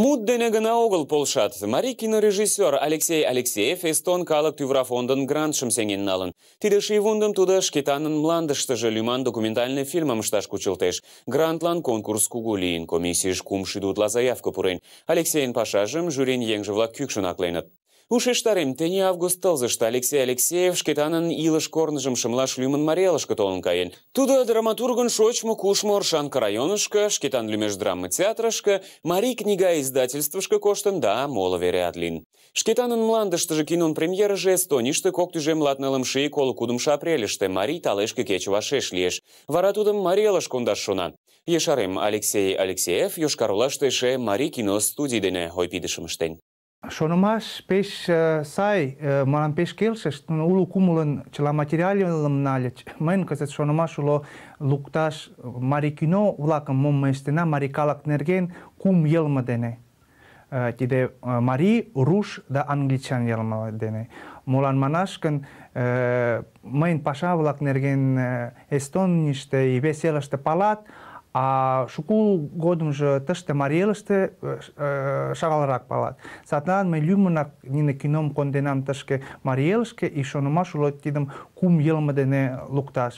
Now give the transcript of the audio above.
Мудденегіна огыл полшат. Мари кинорежиссер Алексей Алексеев эстон калык тюврафондын грант шымсенген налын. Тиді шейвундым туды мландышты мландыштыжы люман документальный фильмам шташ кучылтеш. Грантлан конкурс кугулиин комиссиш кумши дудла заявка пурен. Алексейн пашажым жюрин влак кюкшын аклайнат. Ушештарым, тени август тылзышты Алексей Алексеев шкетанан илыш корныжым шымлаш лӱмын мариялышке толын каен. Тудо драматургын шочмо кушмо Оршанка районышко, шкетан лӱмеш драмы театрышке, Мари книга издательствышке коштын да моло вереат Шкетанан Шкетанын же кинон премьера премьерыже Эстонийыште кок тӱжем латнылымше и коло кудымшо апрельыште марий талешке кече вашеш лиеш. Вара тудым мариялыш кондаш шона. Ешарем Алексей Алексеев Йошкар-Олаште эше марий кино студии дене ойпидышым ыштен. Шонымаш пеш сай мылам пеш келшыш, улу кумылын чыла материалым нальыч. Мыйын кызыт шонымаш уло лукташ марикино кино улакым мом нерген кум йылмы дене. Тиде мари, руш да англичан елмы дене. Молан манаш гын, паша-влак нерген эстонниште и вес палат, а шуку годым же тыште мариелыште э, э, шагалырак палат садлан мый не нине кином конденам тышке мариелышке и шонымаш уло тидым кум йылме дене лукташ